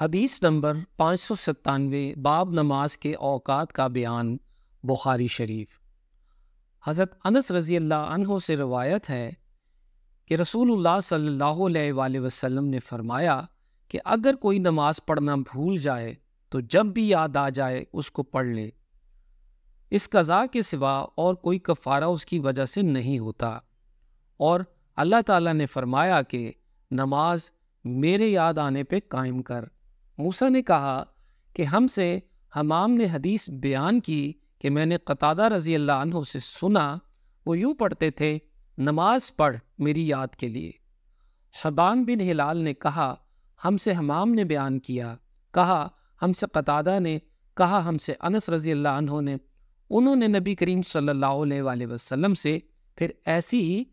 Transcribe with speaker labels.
Speaker 1: हदीस नंबर पाँच सौ सत्तानवे बाब नमाज के अवकात का बयान बुखारी शरीफ हज़रत अनस रज़ी अल्लाह से रवायत है कि रसूलुल्लाह सल्लल्लाहु अलैहि वसल्लम ने फरमाया कि अगर कोई नमाज पढ़ना भूल जाए तो जब भी याद आ जाए उसको पढ़ ले इस कज़ा के सिवा और कोई कफ़ारा उसकी वजह से नहीं होता और अल्लाह ताला ने फरमाया कि नमाज मेरे याद आने पे कायम कर मूसा ने कहा कि हमसे हमाम ने हदीस बयान की कि मैंने कतादा रजी अल्लाह से सुना वो यूँ पढ़ते थे नमाज पढ़ मेरी याद के लिए शबान बिन हिलाल ने कहा हमसे हमाम ने बयान किया कहा हमसे कतादा ने कहा हमसे अनस रजी अल्लाह ने उन्होंने नबी करीम सल्लल्लाहु अलैहि वसल्लम से फिर ऐसी ही